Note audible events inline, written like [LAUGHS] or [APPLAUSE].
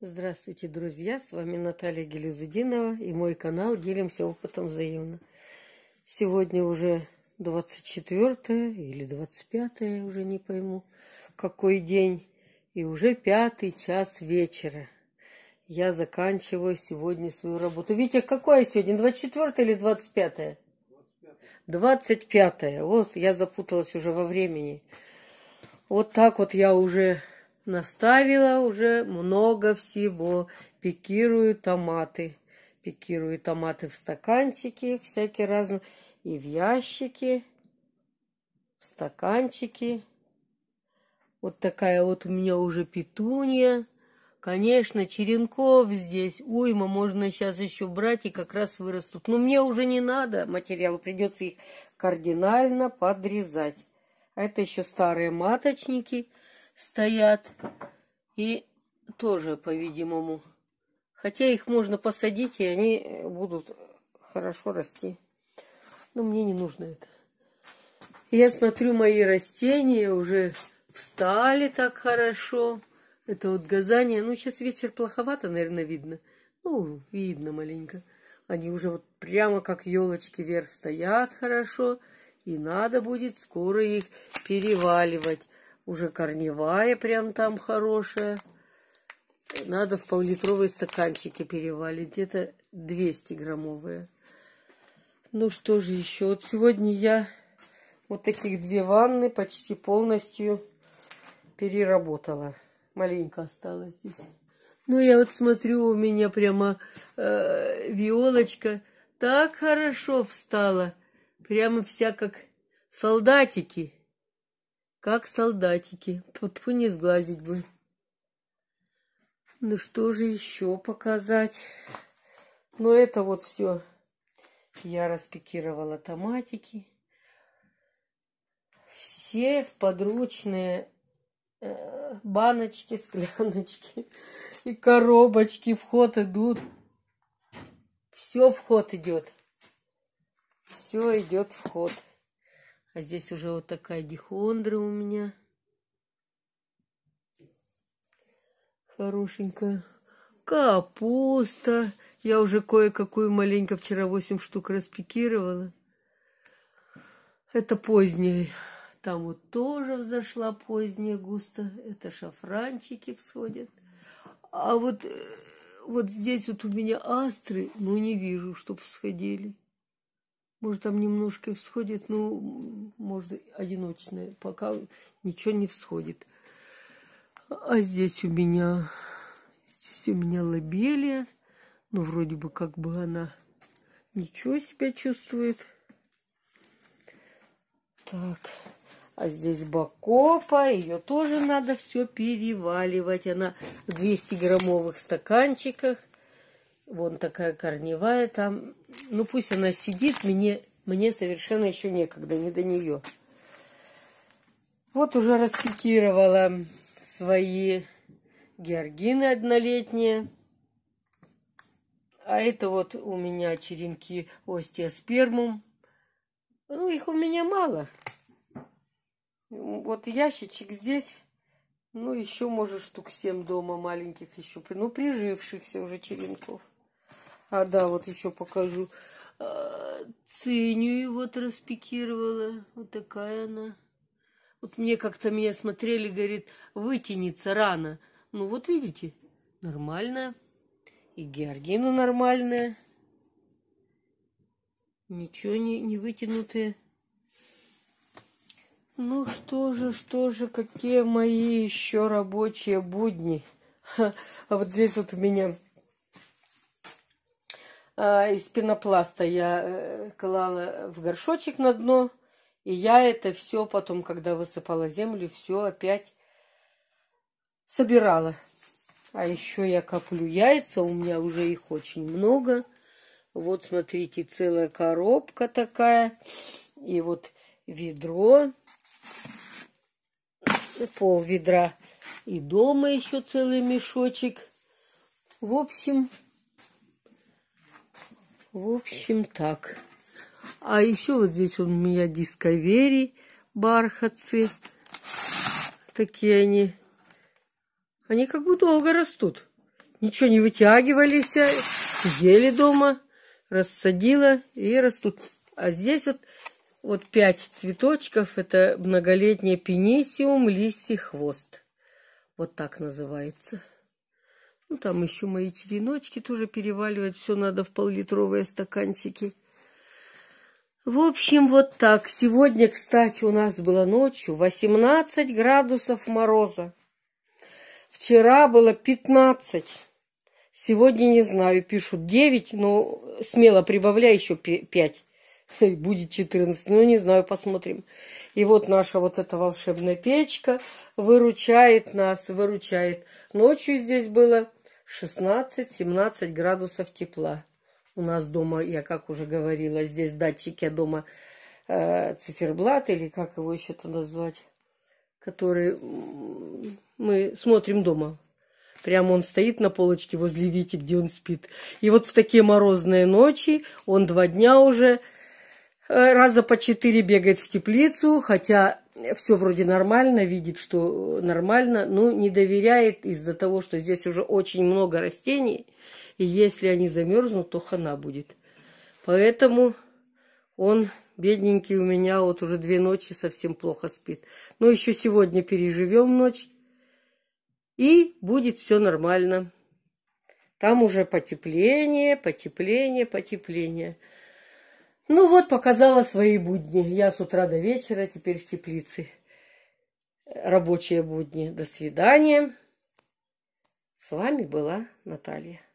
Здравствуйте, друзья! С вами Наталья Гелюзудинова и мой канал «Делимся опытом взаимно». Сегодня уже 24 или 25, я уже не пойму, какой день. И уже пятый час вечера. Я заканчиваю сегодня свою работу. Витя, какое сегодня? 24 или 25? 25. 25. Вот я запуталась уже во времени. Вот так вот я уже наставила уже много всего. Пикирую томаты. Пикирую томаты в стаканчики всякие разные. И в ящики, в стаканчики. Вот такая вот у меня уже петунья. Конечно, черенков здесь уйма, можно сейчас еще брать и как раз вырастут. Но мне уже не надо материал, придется их кардинально подрезать. А это еще старые маточники – стоят и тоже, по-видимому. Хотя их можно посадить, и они будут хорошо расти. Но мне не нужно это. Я смотрю, мои растения уже встали так хорошо. Это вот газания. Ну, сейчас вечер плоховато, наверное, видно. Ну, видно маленько. Они уже вот прямо как елочки вверх стоят хорошо. И надо будет скоро их переваливать. Уже корневая прям там хорошая. Надо в пол стаканчики перевалить. Где-то 200 граммовые. Ну что же еще? Вот сегодня я вот таких две ванны почти полностью переработала. Маленько осталось здесь. Ну, я вот смотрю, у меня прямо э, виолочка так хорошо встала. Прямо вся как солдатики. Как солдатики. Попу не сглазить бы. Ну что же еще показать? Ну это вот все. Я распикировала томатики. Все в подручные э, баночки, скляночки и коробочки вход идут. Все вход идет. Все идет вход. А здесь уже вот такая дихондра у меня. Хорошенькая. Капуста. Я уже кое-какую маленько вчера 8 штук распикировала. Это поздняя. Там вот тоже взошла поздняя густо. Это шафранчики всходят. А вот, э, вот здесь вот у меня астры, но ну, не вижу, чтоб всходили. Может, там немножко всходит, ну, может, одиночное, пока ничего не всходит. А здесь у меня, здесь у меня лобелия, но ну, вроде бы как бы она ничего себя чувствует. Так, а здесь бакопа, ее тоже надо все переваливать. Она в 200 граммовых стаканчиках. Вон такая корневая там. Ну пусть она сидит, мне, мне совершенно еще некогда, не до нее. Вот уже распикировала свои георгины однолетние. А это вот у меня черенки остеоспермум. Ну, их у меня мало. Вот ящичек здесь, ну, еще, может, штук семь дома маленьких еще, ну, прижившихся уже черенков. А, да, вот еще покажу. А, Цинию вот распикировала. Вот такая она. Вот мне как-то меня смотрели, говорит, вытянется рано. Ну вот видите, нормальная. И георгина нормальная. Ничего не, не вытянутые. Ну что же, что же, какие мои еще рабочие будни. А вот здесь вот у меня а, из пенопласта я э, клала в горшочек на дно. И я это все потом, когда высыпала землю, все опять собирала. А еще я коплю яйца, у меня уже их очень много. Вот, смотрите, целая коробка такая. И вот ведро, пол ведра. И дома еще целый мешочек. В общем, в общем, так. А еще вот здесь у меня дисковери, бархатцы. Такие они. Они как бы долго растут. Ничего не вытягивались, а сидели дома, рассадила и растут. А здесь вот, вот пять цветочков. Это многолетняя пенисиум, лисий хвост. Вот так называется. Ну, там еще мои череночки тоже переваливать. Все надо в пол-литровые стаканчики. В общем, вот так. Сегодня, кстати, у нас было ночью 18 градусов мороза. Вчера было 15. Сегодня не знаю, пишут 9, но смело прибавляю еще 5. [LAUGHS] Будет 14, ну не знаю, посмотрим. И вот наша вот эта волшебная печка выручает нас, выручает. Ночью здесь было 16-17 градусов тепла. У нас дома, я как уже говорила, здесь датчики дома э, циферблат или как его еще-то назвать, который мы смотрим дома. Прямо он стоит на полочке возле Вити, где он спит. И вот в такие морозные ночи он два дня уже э, раза по четыре бегает в теплицу, хотя все вроде нормально, видит, что нормально, но не доверяет из-за того, что здесь уже очень много растений, и если они замерзнут, то хана будет. Поэтому он, бедненький, у меня вот уже две ночи совсем плохо спит. Но еще сегодня переживем ночь, и будет все нормально. Там уже потепление, потепление, потепление. Ну вот, показала свои будни. Я с утра до вечера, теперь в теплице. Рабочие будни. До свидания. С вами была Наталья.